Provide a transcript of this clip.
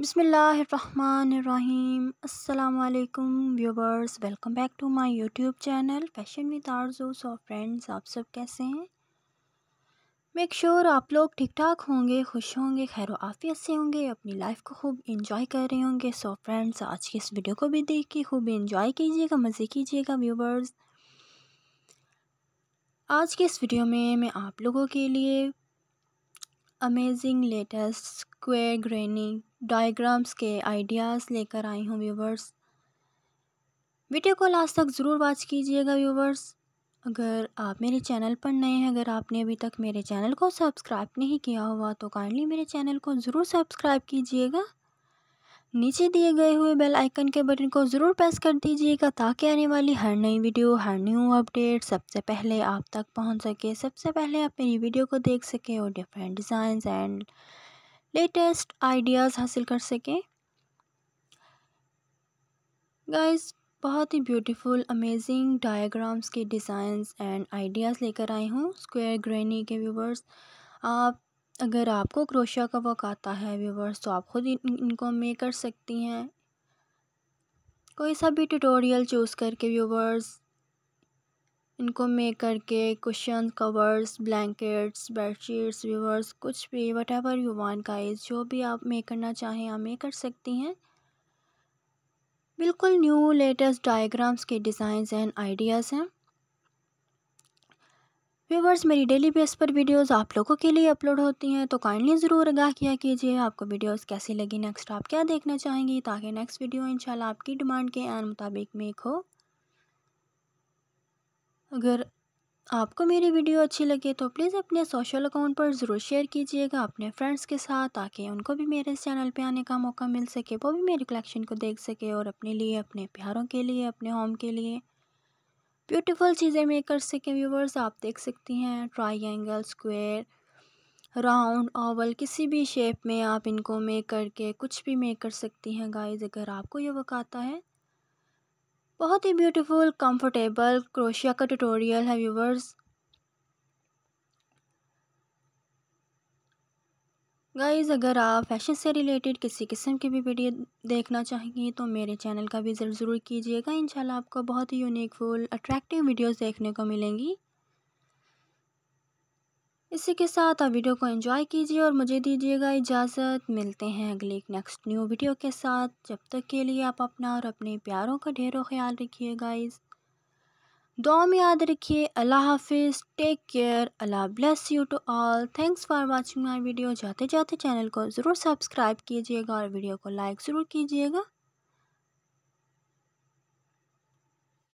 बिसमीम् अल्लाम viewers welcome back to my YouTube channel fashion with Arzoo so friends आप सब कैसे हैं मेक श्योर sure आप लोग ठीक ठाक होंगे खुश होंगे खैर आफियत से होंगे अपनी लाइफ को खूब इंजॉय कर रहे होंगे सो so फ्रेंड्स आज की इस वीडियो को भी देख के खूब इंजॉय कीजिएगा मज़े कीजिएगा व्यूवर्स आज के इस वीडियो में मैं आप लोगों के लिए amazing latest square graining diagrams के आइडियाज़ लेकर आई हूँ व्यूवर्स वीडियो को लास्ट तक ज़रूर वॉच कीजिएगा व्यूवर्स अगर आप मेरे चैनल पर नए हैं अगर आपने अभी तक मेरे चैनल को सब्सक्राइब नहीं किया हुआ तो काइंडली मेरे चैनल को ज़रूर सब्सक्राइब कीजिएगा नीचे दिए गए हुए बेल आइकन के बटन को ज़रूर प्रेस कर दीजिएगा ताकि आने वाली हर नई वीडियो हर न्यू अपडेट सबसे पहले आप तक पहुंच सके सबसे पहले आप मेरी वीडियो को देख सकें और different designs and latest ideas हासिल कर सकें गाइस बहुत ही ब्यूटीफुल अमेजिंग डायग्राम्स के डिज़ाइंस एंड आइडियाज़ लेकर आई हूँ स्क्वायर ग्रेनी के व्यूवर्स आप अगर आपको क्रोशिया का वर्क आता है व्यूवर्स तो आप खुद इन, इनको मेक कर सकती हैं कोई सा भी ट्यूटोरियल चूज़ करके व्यूवर्स इनको मेक करके cushion covers blankets bedsheets viewers कुछ भी whatever you want guys जो भी आप मेक करना चाहें आप मेक कर सकती हैं बिल्कुल न्यू लेटेस्ट डायग्राम्स के डिज़ाइंस एंड आइडियाज़ हैं व्यूवर्स मेरी डेली बेस पर वीडियोस आप लोगों के लिए अपलोड होती हैं तो काइंडली ज़रूर आगाह किया कीजिए आपको वीडियोस कैसी लगी नेक्स्ट आप क्या देखना चाहेंगी ताकि नेक्स्ट वीडियो इंशाल्लाह आपकी डिमांड के एन मुताबिक मेक हो अगर आपको मेरी वीडियो अच्छी लगे तो प्लीज़ अपने सोशल अकाउंट पर ज़रूर शेयर कीजिएगा अपने फ्रेंड्स के साथ ताकि उनको भी मेरे इस चैनल पे आने का मौका मिल सके वो भी मेरे कलेक्शन को देख सके और अपने लिए अपने प्यारों के लिए अपने होम के लिए ब्यूटीफुल चीज़ें मेक कर सके व्यूवर्स आप देख सकती हैं ट्राइंगल स्क्वेयर राउंड ओवल किसी भी शेप में आप इनको मेक करके कुछ भी मेक कर सकती हैं गाइज अगर आपको ये वक्त आता है बहुत ही ब्यूटीफुल कंफर्टेबल क्रोशिया का ट्यूटोरियल है व्यूवर्स गाइज़ अगर आप फैशन से रिलेटेड किसी किस्म की भी वीडियो देखना चाहेंगे तो मेरे चैनल का विज़िट ज़रूर कीजिएगा इंशाल्लाह आपको बहुत ही यूनिकफुल अट्रैक्टिव वीडियोस देखने को मिलेंगी इसी के साथ आप वीडियो को एंजॉय कीजिए और मुझे दीजिएगा इजाज़त मिलते हैं अगले एक नेक्स्ट न्यू वीडियो के साथ जब तक के लिए आप अपना और अपने प्यारों का ढेरों ख्याल रखिए गाइस दुआ में याद रखिए अल्लाह हाफिज़ टेक केयर अल्लाह bless you to all thanks for watching my video जाते जाते चैनल को ज़रूर सब्सक्राइब कीजिएगा और वीडियो को लाइक ज़रूर कीजिएगा